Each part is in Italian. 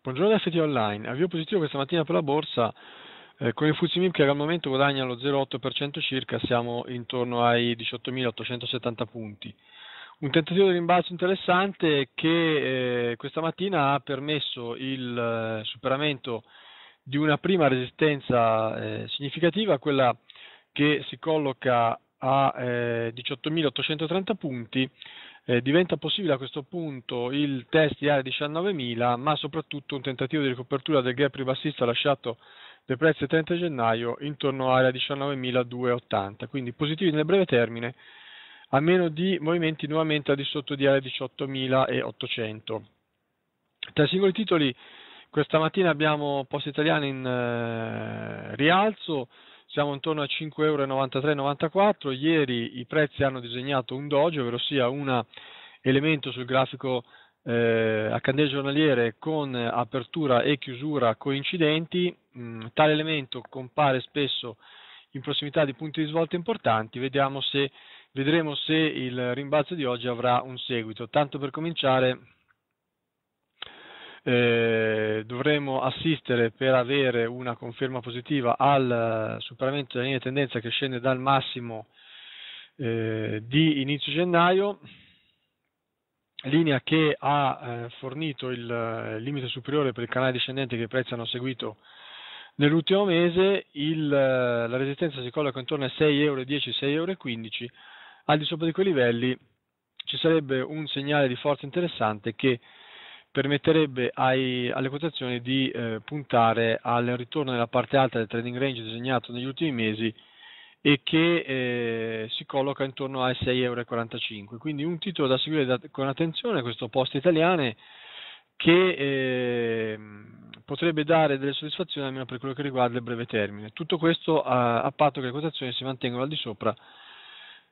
Buongiorno da FT Online, avvio positivo questa mattina per la borsa eh, con il Fuzzi MIB che al momento guadagna lo 0,8% circa, siamo intorno ai 18.870 punti. Un tentativo di rimbalzo interessante che eh, questa mattina ha permesso il eh, superamento di una prima resistenza eh, significativa, quella che si colloca a 18.830 eh, punti eh, diventa possibile a questo punto il test di area 19.000, ma soprattutto un tentativo di ricopertura del gap ribassista lasciato dai prezzi 30 gennaio intorno a area 19.280, quindi positivi nel breve termine, a meno di movimenti nuovamente al di sotto di area 18.800. Tra i singoli titoli questa mattina abbiamo Poste Italiane in eh, rialzo, siamo intorno a 5,93-94 ieri i prezzi hanno disegnato un dojo, ovvero sia un elemento sul grafico eh, a candele giornaliere con apertura e chiusura coincidenti, mm, tale elemento compare spesso in prossimità di punti di svolta importanti, Vediamo se, vedremo se il rimbalzo di oggi avrà un seguito. Tanto per cominciare eh, dovremo assistere per avere una conferma positiva al eh, superamento della linea di tendenza che scende dal massimo eh, di inizio gennaio, linea che ha eh, fornito il eh, limite superiore per il canale discendente che i prezzi hanno seguito nell'ultimo mese, il, eh, la resistenza si colloca intorno ai 6,10 euro, 6,15 euro, al di sopra di quei livelli ci sarebbe un segnale di forza interessante che permetterebbe ai, alle quotazioni di eh, puntare al ritorno nella parte alta del trading range disegnato negli ultimi mesi e che eh, si colloca intorno ai 6,45 euro. Quindi un titolo da seguire da, con attenzione, questo post Italiane, che eh, potrebbe dare delle soddisfazioni almeno per quello che riguarda il breve termine. Tutto questo a, a patto che le quotazioni si mantengano al di sopra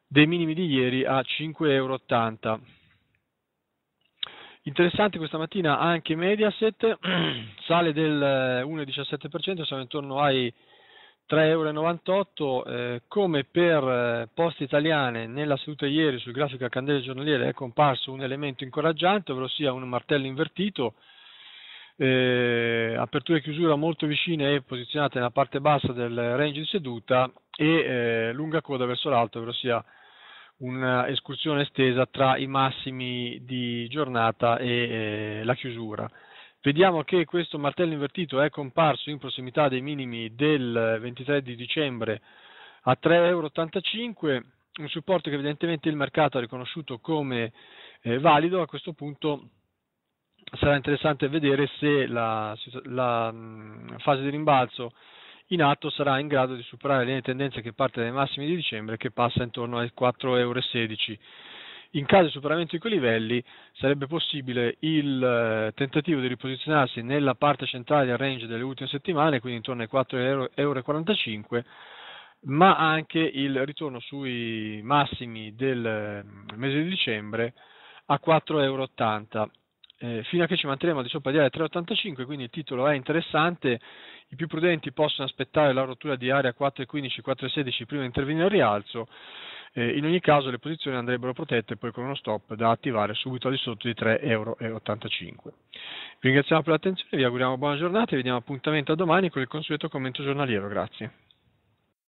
dei minimi di ieri a 5,80 euro. Interessante questa mattina anche Mediaset, sale del 1,17%, eh, siamo intorno ai 3,98 euro, eh, come per eh, Poste Italiane nella seduta ieri sul grafico a candele giornaliere è comparso un elemento incoraggiante, ovvero sia un martello invertito, eh, apertura e chiusura molto vicine e posizionate nella parte bassa del range di seduta e eh, lunga coda verso l'alto, ovvero sia un'escursione estesa tra i massimi di giornata e eh, la chiusura. Vediamo che questo martello invertito è comparso in prossimità dei minimi del 23 eh, di dicembre a 3,85 euro, un supporto che evidentemente il mercato ha riconosciuto come eh, valido, a questo punto sarà interessante vedere se la, la mh, mm, fase di rimbalzo in atto sarà in grado di superare le linee tendenze che parte dai massimi di dicembre che passa intorno ai 4,16 euro. In caso di superamento di quei livelli sarebbe possibile il eh, tentativo di riposizionarsi nella parte centrale del range delle ultime settimane, quindi intorno ai 4,45 euro, ma anche il ritorno sui massimi del eh, mese di dicembre a 4,80 euro eh, fino a che ci manteremo al di sopra di area 385, quindi il titolo è interessante, i più prudenti possono aspettare la rottura di area 415, 416 prima di intervenire al rialzo, eh, in ogni caso le posizioni andrebbero protette poi con uno stop da attivare subito al di sotto di 3,85 euro. Vi ringraziamo per l'attenzione, vi auguriamo buona giornata e vi diamo appuntamento a domani con il consueto commento giornaliero, grazie.